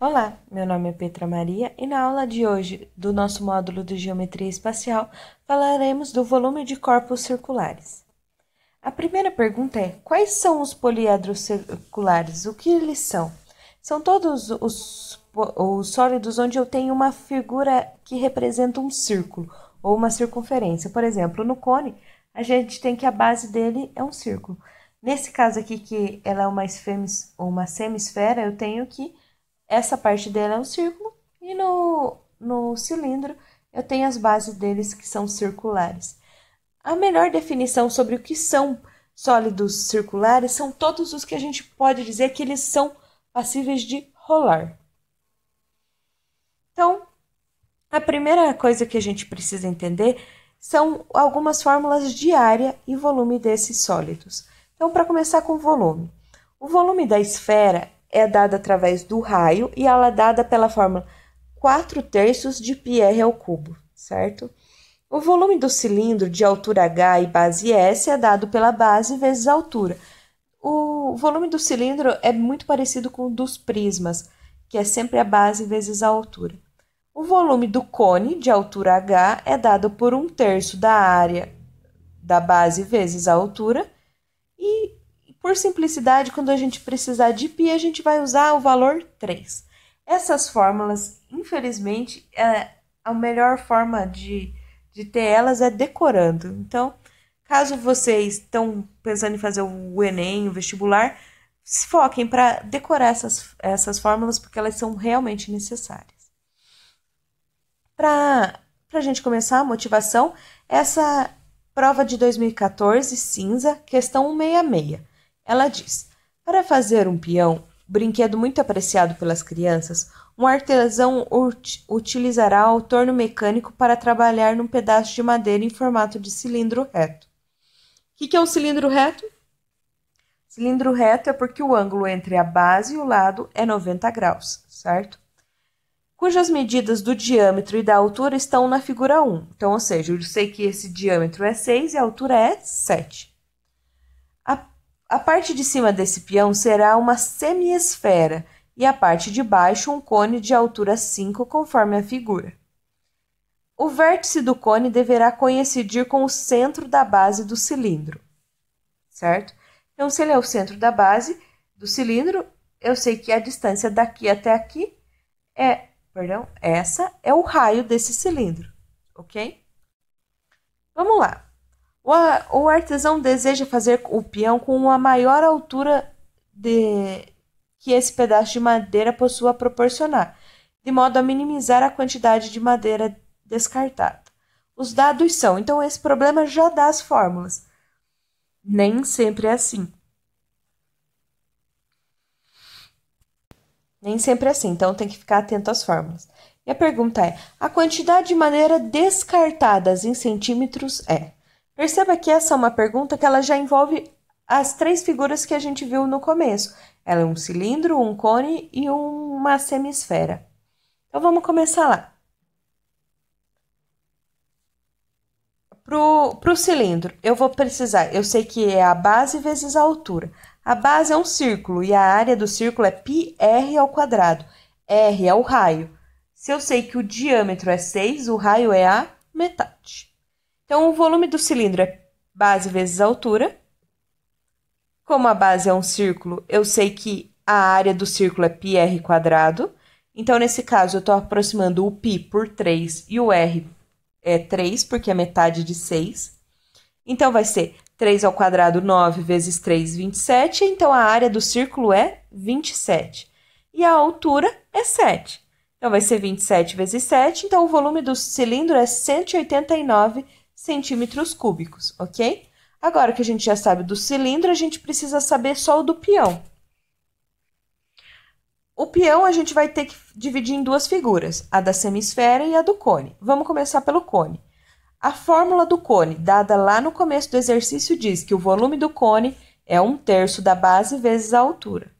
Olá, meu nome é Petra Maria e na aula de hoje do nosso módulo de Geometria Espacial falaremos do volume de corpos circulares. A primeira pergunta é: quais são os poliedros circulares? O que eles são? São todos os, os sólidos onde eu tenho uma figura que representa um círculo ou uma circunferência. Por exemplo, no cone, a gente tem que a base dele é um círculo. Nesse caso aqui, que ela é uma, uma semisfera, eu tenho que essa parte dela é um círculo e no, no cilindro eu tenho as bases deles que são circulares. A melhor definição sobre o que são sólidos circulares são todos os que a gente pode dizer que eles são passíveis de rolar. Então, a primeira coisa que a gente precisa entender são algumas fórmulas de área e volume desses sólidos. Então, para começar com o volume. O volume da esfera é dada através do raio e ela é dada pela fórmula 4 terços de Pierre ao cubo, certo? O volume do cilindro de altura H e base S é dado pela base vezes a altura. O volume do cilindro é muito parecido com o dos prismas, que é sempre a base vezes a altura. O volume do cone de altura H é dado por um terço da área da base vezes a altura por simplicidade, quando a gente precisar de π, a gente vai usar o valor 3. Essas fórmulas, infelizmente, é, a melhor forma de, de ter elas é decorando. Então, caso vocês estão pensando em fazer o Enem, o vestibular, se foquem para decorar essas, essas fórmulas, porque elas são realmente necessárias. Para a gente começar a motivação, essa prova de 2014, cinza, questão 166. Ela diz: Para fazer um peão, brinquedo muito apreciado pelas crianças, um artesão ut utilizará o torno mecânico para trabalhar num pedaço de madeira em formato de cilindro reto. O que, que é um cilindro reto? Cilindro reto é porque o ângulo entre a base e o lado é 90 graus, certo? Cujas medidas do diâmetro e da altura estão na figura 1. Então, ou seja, eu sei que esse diâmetro é 6 e a altura é 7. A parte de cima desse peão será uma semiesfera e a parte de baixo um cone de altura 5, conforme a figura. O vértice do cone deverá coincidir com o centro da base do cilindro, certo? Então, se ele é o centro da base do cilindro, eu sei que a distância daqui até aqui é, perdão, essa é o raio desse cilindro, ok? Vamos lá. O, artesão deseja fazer o peão com a maior altura de... que esse pedaço de madeira possua proporcionar, de modo a minimizar a quantidade de madeira descartada. Os dados são, então esse problema já dá as fórmulas. Nem sempre é assim. Nem sempre é assim, então tem que ficar atento às fórmulas. E a pergunta é: a quantidade de madeira descartadas em centímetros é Perceba que essa é uma pergunta que ela já envolve as três figuras que a gente viu no começo. Ela é um cilindro, um cone e uma semisfera. Então vamos começar lá. Para o cilindro, eu vou precisar, eu sei que é a base vezes a altura. A base é um círculo e a área do círculo é πr ao quadrado. R é o raio. Se eu sei que o diâmetro é 6, o raio é a metade. Então, o volume do cilindro é base vezes a altura. Como a base é um círculo, eu sei que a área do círculo é πr quadrado. Então, nesse caso, eu estou aproximando o π por 3 e o r é 3, porque é metade de 6. Então, vai ser 3 ao quadrado, 9 vezes 3, 27. Então, a área do círculo é 27. E a altura é 7. Então, vai ser 27 vezes 7. Então, o volume do cilindro é 189 centímetros cúbicos, ok? Agora que a gente já sabe do cilindro, a gente precisa saber só o do peão. O peão a gente vai ter que dividir em duas figuras, a da semisfera e a do cone. Vamos começar pelo cone. A fórmula do cone, dada lá no começo do exercício, diz que o volume do cone é um terço da base vezes a altura.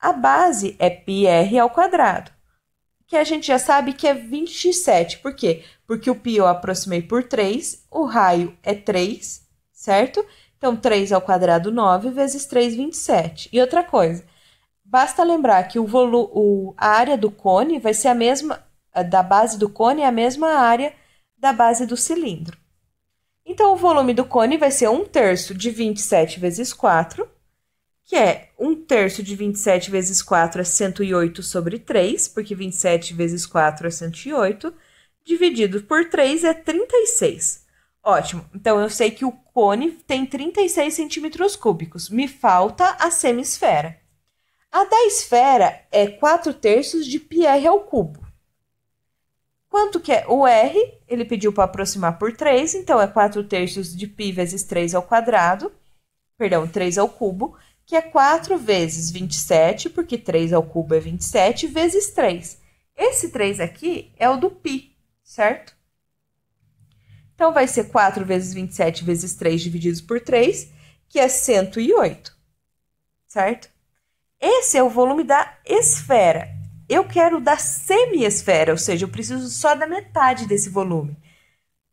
A base é πr ao quadrado que a gente já sabe que é 27. Por quê? Porque o π eu aproximei por 3, o raio é 3, certo? Então, 3 ao quadrado, 9, vezes 3, 27. E outra coisa, basta lembrar que o volu o, a área do cone vai ser a mesma, da base do cone é a mesma área da base do cilindro. Então, o volume do cone vai ser 1 terço de 27 vezes 4, que é 1 terço de 27 vezes 4 é 108 sobre 3, porque 27 vezes 4 é 108, dividido por 3 é 36. Ótimo, então eu sei que o cone tem 36 centímetros cúbicos, me falta a semisfera. A da esfera é 4 terços de πr ao cubo. Quanto que é o r? Ele pediu para aproximar por 3, então é 4 terços de π vezes 3 ao quadrado, perdão, 3 ao cubo, que é 4 vezes 27, porque 3 ao cubo é 27, vezes 3. Esse 3 aqui é o do π, certo? Então, vai ser 4 vezes 27 vezes 3 dividido por 3, que é 108, certo? Esse é o volume da esfera. Eu quero da semi-esfera, ou seja, eu preciso só da metade desse volume,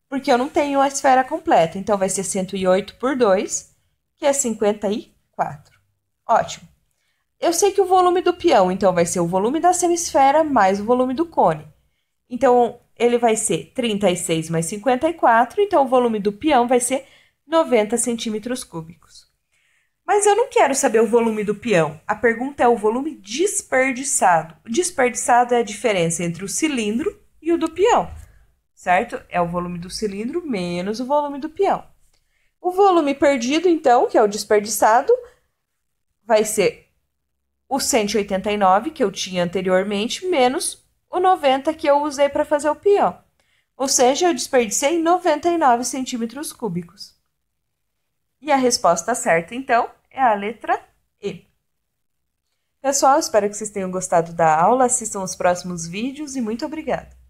porque eu não tenho a esfera completa. Então, vai ser 108 por 2, que é 54. Ótimo. Eu sei que o volume do peão, então, vai ser o volume da semisfera mais o volume do cone. Então, ele vai ser 36 mais 54, então o volume do peão vai ser 90 centímetros cúbicos. Mas eu não quero saber o volume do peão. A pergunta é o volume desperdiçado. O desperdiçado é a diferença entre o cilindro e o do peão, certo? É o volume do cilindro menos o volume do peão. O volume perdido, então, que é o desperdiçado, vai ser o 189 que eu tinha anteriormente menos o 90 que eu usei para fazer o pião. Ou seja, eu desperdicei 99 centímetros cúbicos. E a resposta certa, então, é a letra E. Pessoal, espero que vocês tenham gostado da aula, assistam os próximos vídeos e muito obrigada!